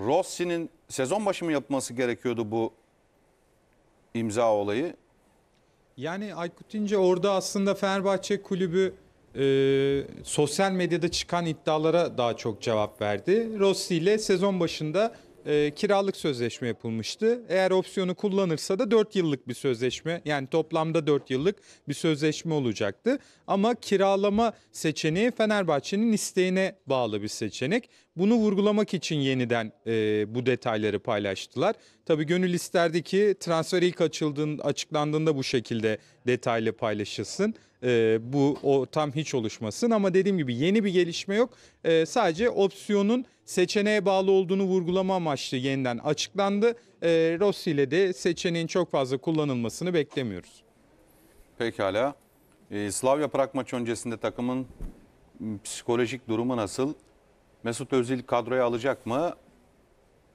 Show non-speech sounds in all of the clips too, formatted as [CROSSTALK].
Rossi'nin sezon başı mı yapması gerekiyordu bu imza olayı? Yani Aykut İnce orada aslında Fenerbahçe kulübü e, sosyal medyada çıkan iddialara daha çok cevap verdi. Rossi ile sezon başında e, kiralık sözleşme yapılmıştı. Eğer opsiyonu kullanırsa da 4 yıllık bir sözleşme yani toplamda 4 yıllık bir sözleşme olacaktı. Ama kiralama seçeneği Fenerbahçe'nin isteğine bağlı bir seçenek. Bunu vurgulamak için yeniden e, bu detayları paylaştılar. Tabii gönül isterdi ki transfer ilk açıldığında, açıklandığında bu şekilde detaylı paylaşılsın. E, bu o tam hiç oluşmasın ama dediğim gibi yeni bir gelişme yok. E, sadece opsiyonun seçeneğe bağlı olduğunu vurgulama amaçlı yeniden açıklandı. E, Rossi ile de seçeneğin çok fazla kullanılmasını beklemiyoruz. Pekala. E, Slavya Prag maç öncesinde takımın ıı, psikolojik durumu nasıl? Mesut Özil kadroya alacak mı?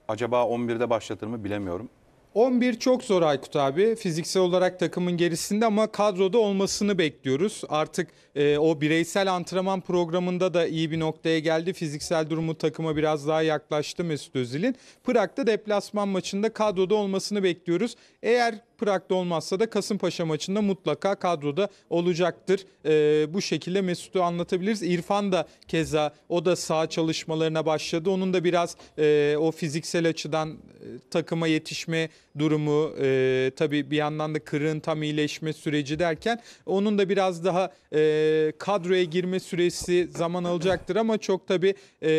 acaba 11'de başlatır mı bilemiyorum. 11 çok zor Aykut abi. Fiziksel olarak takımın gerisinde ama kadroda olmasını bekliyoruz. Artık e, o bireysel antrenman programında da iyi bir noktaya geldi. Fiziksel durumu takıma biraz daha yaklaştı Mesut Özil'in. Prag'da deplasman maçında kadroda olmasını bekliyoruz. Eğer Prag'da olmazsa da Kasımpaşa maçında mutlaka kadroda olacaktır. E, bu şekilde Mesut'u anlatabiliriz. İrfan da keza o da sağ çalışmalarına başladı. Onun da biraz e, o fiziksel açıdan e, takıma yetişme durumu e, tabii bir yandan da kırın tam iyileşme süreci derken onun da biraz daha e, kadroya girme süresi zaman alacaktır ama çok tabii e,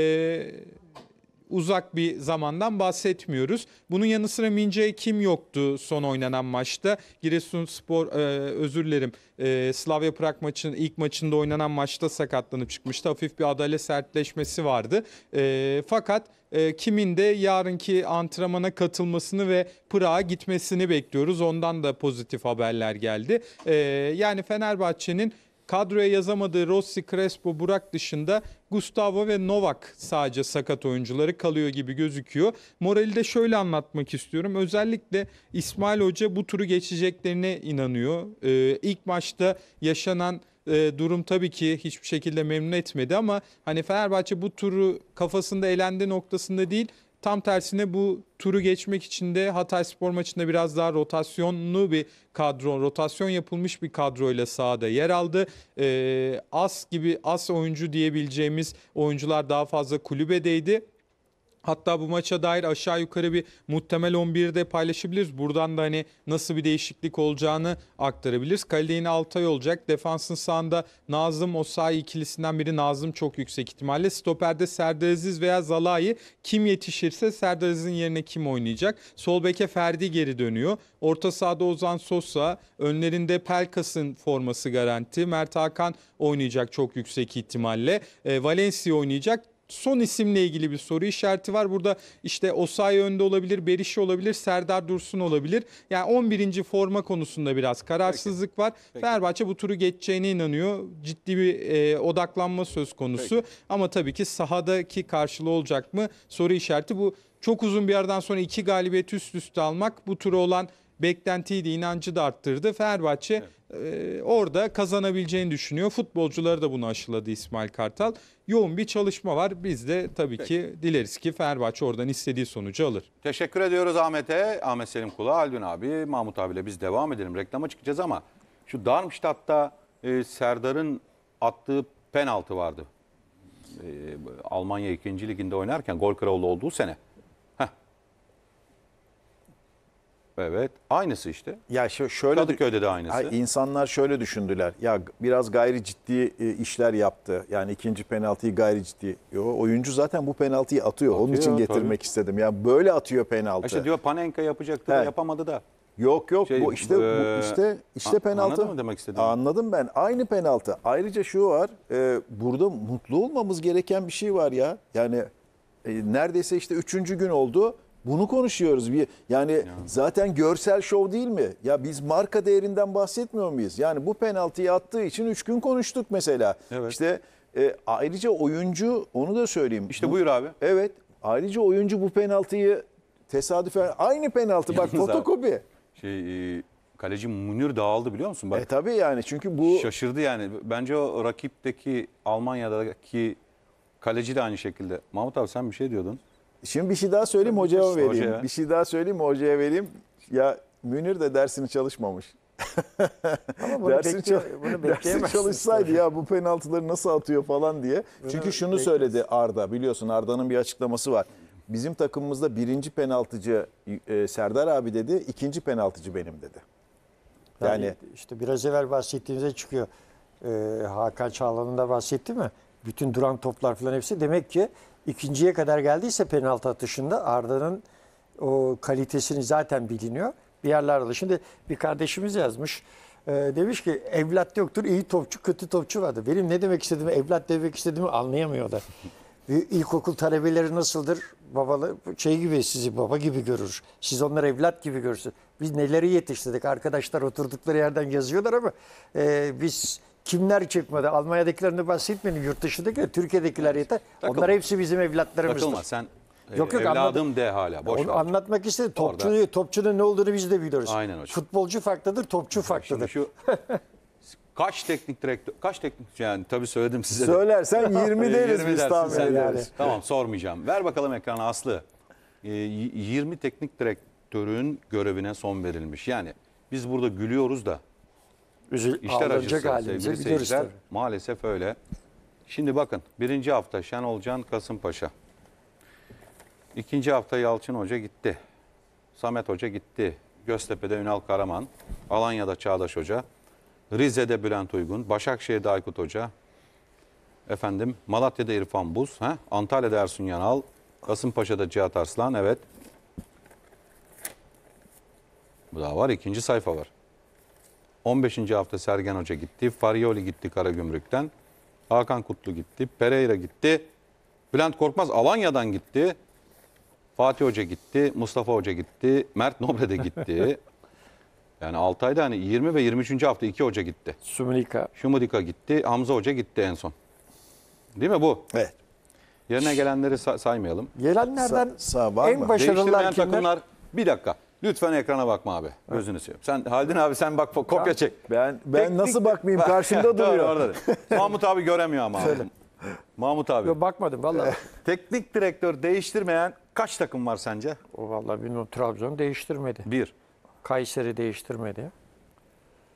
uzak bir zamandan bahsetmiyoruz. Bunun yanı sıra Mince kim yoktu son oynanan maçta? Giresunspor e, özür dilerim. E, Slavia Prag maçının ilk maçında oynanan maçta sakatlanıp çıkmıştı. Hafif bir adale sertleşmesi vardı. E, fakat e, kimin de yarınki antrenmana katılmasını ve Pırağa gitmesini bekliyoruz. Ondan da pozitif haberler geldi. E, yani Fenerbahçe'nin Kadroya yazamadığı Rossi, Crespo, Burak dışında Gustavo ve Novak sadece sakat oyuncuları kalıyor gibi gözüküyor. Morali de şöyle anlatmak istiyorum. Özellikle İsmail Hoca bu turu geçeceklerine inanıyor. Ee, ilk maçta yaşanan e, durum tabii ki hiçbir şekilde memnun etmedi ama hani Fenerbahçe bu turu kafasında elendi noktasında değil Tam tersine bu turu geçmek için de Hatay Spor maçında biraz daha rotasyonlu bir kadro, rotasyon yapılmış bir kadroyla sahada yer aldı. Ee, as gibi as oyuncu diyebileceğimiz oyuncular daha fazla kulübedeydi. Hatta bu maça dair aşağı yukarı bir muhtemel 11'de paylaşabiliriz. Buradan da hani nasıl bir değişiklik olacağını aktarabiliriz. Kalede Altay olacak. Defansın sağında Nazım Osayi ikilisinden biri Nazım çok yüksek ihtimalle. Stoperde Serdar Aziz veya Zalai kim yetişirse Serdar Aziz'in yerine kim oynayacak? Sol beke Ferdi geri dönüyor. Orta sahada Ozan Sosa, önlerinde Pelkas'ın forması garanti. Mert Hakan oynayacak çok yüksek ihtimalle. E, Valencia oynayacak son isimle ilgili bir soru işareti var. Burada işte Osay önde olabilir, Berişi olabilir, Serdar Dursun olabilir. Yani 11. forma konusunda biraz kararsızlık Peki. var. Peki. Fenerbahçe bu turu geçeceğine inanıyor. Ciddi bir e, odaklanma söz konusu. Peki. Ama tabii ki sahadaki karşılığı olacak mı soru işareti. Bu çok uzun bir yerden sonra iki galibiyet üst üste almak bu turu olan beklentiyi de inancı da arttırdı. Fenerbahçe evet. e, orada kazanabileceğini düşünüyor. Futbolcuları da bunu aşıladı İsmail Kartal. Yoğun bir çalışma var. Biz de tabii Peki. ki dileriz ki Fenerbahçe oradan istediği sonucu alır. Teşekkür ediyoruz Ahmet'e. Ahmet Selim Kula, Aldün abi, Mahmut abiyle biz devam edelim. Reklama çıkacağız ama şu Darmstadt'ta e, Serdar'ın attığı penaltı vardı. E, Almanya 2. liginde oynarken gol kralı olduğu sene. Evet. Aynısı işte. Ya şöyle Kadıköy'de de aynısı. Ha, insanlar şöyle düşündüler. Ya biraz gayri ciddi e, işler yaptı. Yani ikinci penaltıyı gayri ciddi. Yo, oyuncu zaten bu penaltıyı atıyor. atıyor Onun için getirmek tabii. istedim. Ya böyle atıyor penaltı. İşte diyor Panenka yapacaktı evet. yapamadı da. Yok yok şey, bu işte e, bu işte işte a, penaltı. Anladın mı demek istedim? Anladım ben. Aynı penaltı. Ayrıca şu var. E, burada mutlu olmamız gereken bir şey var ya. Yani e, neredeyse işte üçüncü gün oldu. Bunu konuşuyoruz. Bir, yani, yani zaten görsel şov değil mi? Ya biz marka değerinden bahsetmiyor muyuz? Yani bu penaltıyı attığı için 3 gün konuştuk mesela. Evet. İşte e, ayrıca oyuncu onu da söyleyeyim. İşte bu, buyur abi. Evet. Ayrıca oyuncu bu penaltıyı tesadüfen aynı penaltı bak fotokopi. şey e, kaleci Munir dağıldı biliyor musun? Bak, e tabii yani çünkü bu... Şaşırdı yani. Bence o rakipteki Almanya'daki kaleci de aynı şekilde. Mahmut abi sen bir şey diyordun. Şimdi bir şey daha söyleyeyim hocaya işte vereyim. Hocaya. Bir şey daha söyleyeyim hocaya vereyim. Ya Münir de dersini çalışmamış. Ama bunu dersin, bekliyor, bunu [LAUGHS] dersin çalışsaydı ya bu penaltıları nasıl atıyor falan diye. Bunu Çünkü şunu beklemez. söyledi Arda biliyorsun Arda'nın bir açıklaması var. Bizim takımımızda birinci penaltıcı e, Serdar abi dedi, ikinci penaltıcı benim dedi. Yani, yani işte biraz evvel bahsettiğimize çıkıyor. Ee, Hakan Çağlan'ın da bahsetti mi? bütün duran toplar falan hepsi demek ki ikinciye kadar geldiyse penaltı atışında Arda'nın o kalitesini zaten biliniyor. Bir yerlerde Şimdi bir kardeşimiz yazmış. E, demiş ki evlat yoktur iyi topçu kötü topçu vardı. Benim ne demek istediğimi evlat demek istediğimi anlayamıyorlar. [LAUGHS] İlkokul talebeleri nasıldır? Babalı şey gibi sizi baba gibi görür. Siz onları evlat gibi görürsünüz. Biz neleri yetiştirdik? Arkadaşlar oturdukları yerden yazıyorlar ama e, biz Kimler çıkmadı? Almanya'dakilerini bahsetmeyin. Yurt dışındakiler, Türkiye'dekiler yeter. Takılma. Onlar hepsi bizim evlatlarımızdır. Takılma sen e, Yok yok evladım anladım. de hala. Boş Onu anlatmak istedim. Topçu, topçunun ne olduğunu biz de biliyoruz. Aynen hocam. Futbolcu farklıdır, topçu farklıdır. Şu, [LAUGHS] kaç teknik direktör, kaç teknik yani tabii söyledim size. De. Söylersen 20 [LAUGHS] deriz 20 biz tahmin yani. Deriz. Tamam sormayacağım. Ver bakalım ekranı. Aslı. E, 20 teknik direktörün görevine son verilmiş. Yani biz burada gülüyoruz da Üzül, İşler ağlanacak acısı halimize sevgili seyirciler. Maalesef öyle. Şimdi bakın birinci hafta Şenol Can Kasımpaşa. İkinci hafta Yalçın Hoca gitti. Samet Hoca gitti. Göztepe'de Ünal Karaman. Alanya'da Çağdaş Hoca. Rize'de Bülent Uygun. Başakşehir'de Aykut Hoca. Efendim Malatya'da İrfan Buz. He? Antalya'da Ersun Yanal. Kasımpaşa'da Cihat Arslan. Evet. Bu daha var. ikinci sayfa var. 15. hafta Sergen Hoca gitti. Farioli gitti Karagümrük'ten. Hakan Kutlu gitti. Pereira gitti. Bülent Korkmaz Alanya'dan gitti. Fatih Hoca gitti. Mustafa Hoca gitti. Mert Nobre de gitti. [LAUGHS] yani 6 ayda hani 20 ve 23. hafta 2 hoca gitti. Sumudika. Sumudika gitti. Hamza Hoca gitti en son. Değil mi bu? Evet. Yerine gelenleri say saymayalım. Gelenlerden Sa en başarılılar kimler? takımlar bir dakika. Lütfen ekrana bakma abi. Gözünü seveyim. Sen Haldun abi sen bak kopya çek. Ben ben Tek- nasıl bakmayayım [LAUGHS] karşımda duruyor. [LAUGHS] Mahmut abi göremiyor ama. abi. Mahmut abi. Yo, bakmadım vallahi. [LAUGHS] Teknik direktör değiştirmeyen kaç takım var sence? o vallahi bir Trabzon değiştirmedi. Bir. Kayseri değiştirmedi.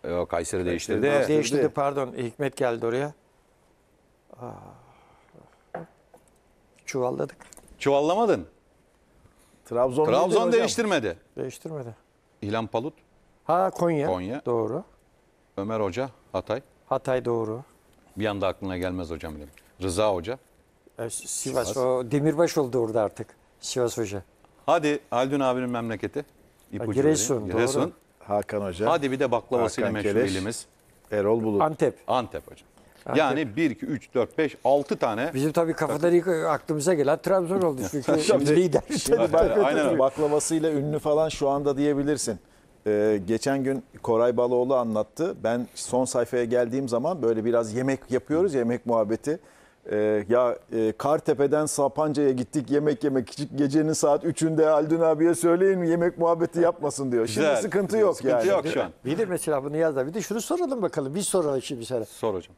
Yok Kayseri değiştirdi. değiştirdi. değiştirdi pardon. Hikmet geldi oraya. Aa, ah. çuvalladık. Çuvallamadın. Trabzon, Trabzon değiştirmedi. Hocam. Değiştirmedi. İlhan Palut. Ha Konya. Konya. Doğru. Ömer Hoca Hatay. Hatay doğru. Bir anda aklına gelmez hocam benim. Rıza Hoca. E, Sivas, Sivas. O Demirbaş oldu orada artık. Sivas Hoca. Hadi Haldun abinin memleketi. İpucu Giresun, vereyim. Giresun. Doğru. Hakan Hoca. Hadi bir de baklavasıyla meşhur ilimiz. Erol Bulut. Antep. Antep hocam. Yani 1, 2, 3, 4, 5, 6 tane. Bizim tabii kafada ilk aklımıza gelen Trabzon oldu. [LAUGHS] Çünkü şimdi, lider. Şimdi bak, aynen. Baklavasıyla ünlü falan şu anda diyebilirsin. Ee, geçen gün Koray Baloğlu anlattı. Ben son sayfaya geldiğim zaman böyle biraz yemek yapıyoruz, yemek muhabbeti. Ee, ya e, Kartepe'den Sapanca'ya gittik yemek yemek. Gecenin saat 3'ünde Aldun abiye söyleyin yemek muhabbeti yapmasın diyor. Şimdi Güzel. sıkıntı yok sıkıntı yani. Sıkıntı yok şu an. Bir de mesela bunu yaz da bir de şunu soralım bakalım. Bir soralım şimdi sana. Sor hocam.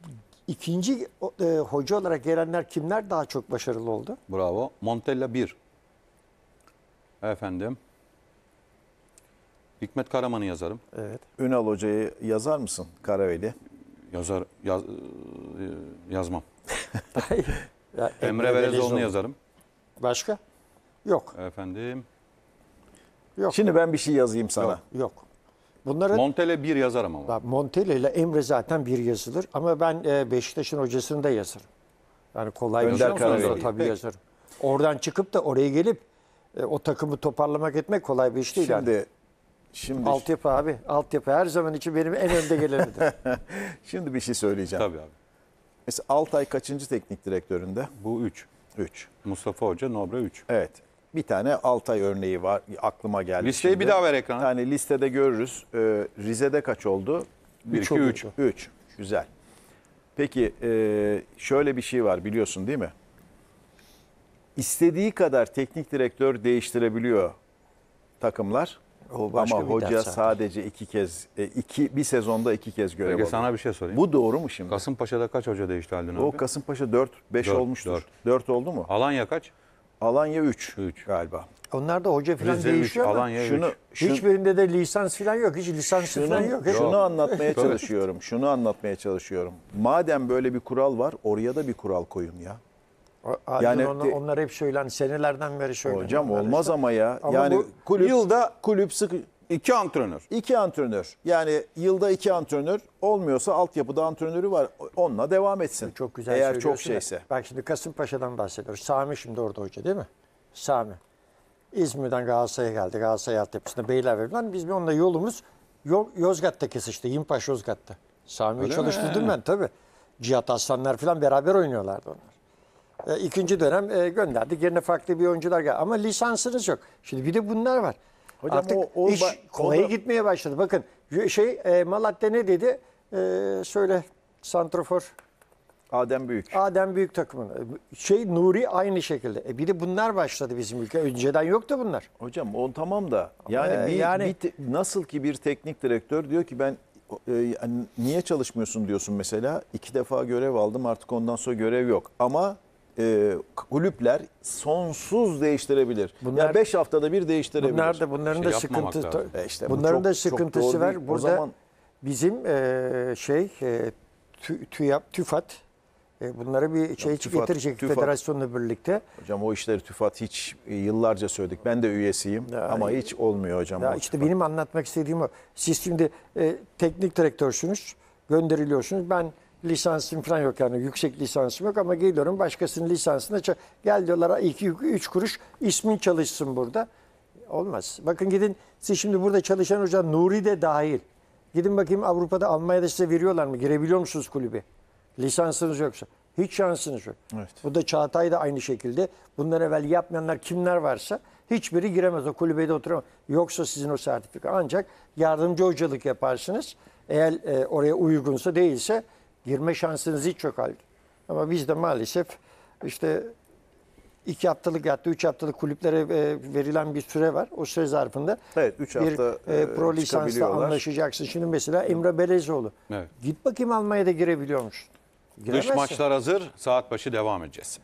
İkinci e, hoca olarak gelenler kimler daha çok başarılı oldu? Bravo. Montella 1. Efendim. Hikmet Karaman'ı yazarım. Evet. Ünal Hoca'yı yazar mısın Karaveli? Yazar yaz, e, yazmam. [LAUGHS] ya, Emre Belezoğlu'nu yazarım. Başka? Yok. Efendim. Yok. Şimdi ben bir şey yazayım sana. Yok. yok. Bunların, Montele bir yazar ama. Bak, Montele ile Emre zaten bir yazılır ama ben e, Beşiktaş'ın hocasını da yazarım. Yani kolay Önder bir şey olmasa tabii Peki. yazarım. Oradan çıkıp da oraya gelip e, o takımı toparlamak etmek kolay bir iş değil. Şimdi, yani. şimdi altyapı abi. Altyapı her zaman için benim en önde gelenidir. [LAUGHS] şimdi bir şey söyleyeceğim. Tabii abi. Mesela Altay kaçıncı teknik direktöründe? Bu 3. 3. Mustafa Hoca Nobre 3. Evet. Bir tane Altay örneği var aklıma geldi. Listeyi şimdi. bir daha ver ekrana. Yani listede görürüz. Ee, Rize'de kaç oldu? 1, 3. 3. Güzel. Peki e, şöyle bir şey var biliyorsun değil mi? İstediği kadar teknik direktör değiştirebiliyor takımlar. O başka Ama hoca sadece iki kez, e, iki bir sezonda iki kez görev alıyor. sana bir şey sorayım. Bu doğru mu şimdi? Kasımpaşa'da kaç hoca değişti Haldun abi? O Kasımpaşa 4-5 olmuştur. 4. 4 oldu mu? Alanya kaç? Alanya 3 Üç. galiba. Onlar da hoca falan Rize üç, değişiyor mu? Alanya Şunu, şunu- Hiçbirinde de lisans falan yok. Hiç lisans falan yok. şunu anlatmaya [LAUGHS] çalışıyorum. Şunu anlatmaya çalışıyorum. Madem böyle bir kural var, oraya da bir kural koyun ya. Adil Yani- onlar, onlar hep söylen senelerden beri söyleniyor. Hocam olmaz işte. ama ya. Ama yani bu- kulüp yılda kulüp sıkı İki antrenör. İki antrenör. Yani yılda iki antrenör olmuyorsa altyapıda antrenörü var. Onunla devam etsin. Çok güzel Eğer çok şeyse. Ya. Bak şimdi Kasımpaşa'dan bahsediyoruz. Sami şimdi orada hoca değil mi? Sami. İzmir'den Galatasaray'a geldi. Galatasaray altyapısında Beylerbeyi'den. Biz bir onunla yolumuz Yozgat'ta kesişti. Yimpaş Yozgat'ta. Sami'yi çalıştırdım ben tabii. Cihat Aslanlar falan beraber oynuyorlardı onlar. E, ikinci dönem e, gönderdik. Yerine farklı bir oyuncular geldi. Ama lisansınız yok. Şimdi bir de bunlar var. Hocam Artık o, o iş kolaya kolda... gitmeye başladı. Bakın şey e, Malatya ne dedi? E, söyle santrofor. Adem Büyük. Adem Büyük takımın. E, şey Nuri aynı şekilde. E bir de bunlar başladı bizim ülke. Önceden yoktu bunlar. Hocam on tamam da yani, ee, bir, yani... Bir, nasıl ki bir teknik direktör diyor ki ben e, hani niye çalışmıyorsun diyorsun mesela. iki defa görev aldım artık ondan sonra görev yok. Ama e, kulüpler sonsuz değiştirebilir. Bunlar, yani haftada bir değiştirebilir. Bunlar da bunların şey da sıkıntı e işte bunların bu çok, da sıkıntısı çok var. Değil. Burada zaman bizim e, şey e, tü, TÜYAP, TÜFAT e, bunları bir şey TÜFAT, getirecek TÜFAT. federasyonla birlikte. Hocam o işleri TÜFAT hiç e, yıllarca söyledik. Ben de üyesiyim ya, ama hiç olmuyor hocam. Ya işte benim anlatmak istediğim o. Siz şimdi e, teknik direktörsünüz, gönderiliyorsunuz. Ben lisansım falan yok yani yüksek lisansım yok ama geliyorum başkasının lisansına gel diyorlar iki üç kuruş ismin çalışsın burada. Olmaz. Bakın gidin siz şimdi burada çalışan hoca Nuri de dahil. Gidin bakayım Avrupa'da Almanya'da size veriyorlar mı? Girebiliyor musunuz kulübe? Lisansınız yoksa. Hiç şansınız yok. Evet. Bu da Çağatay da aynı şekilde. Bundan evvel yapmayanlar kimler varsa hiçbiri giremez. O kulübede oturamaz. Yoksa sizin o sertifika. Ancak yardımcı hocalık yaparsınız. Eğer e, oraya uygunsa değilse Girme şansınız hiç yok halde. Ama bizde maalesef işte iki haftalık ya da üç haftalık kulüplere e, verilen bir süre var. O süre zarfında evet, üç hafta bir e, e, pro lisansla anlaşacaksın. Şimdi mesela Emre Belezoğlu. Evet. Git bakayım Almanya'da girebiliyormuş. Giremezsin. Dış maçlar hazır. Saat başı devam edeceğiz.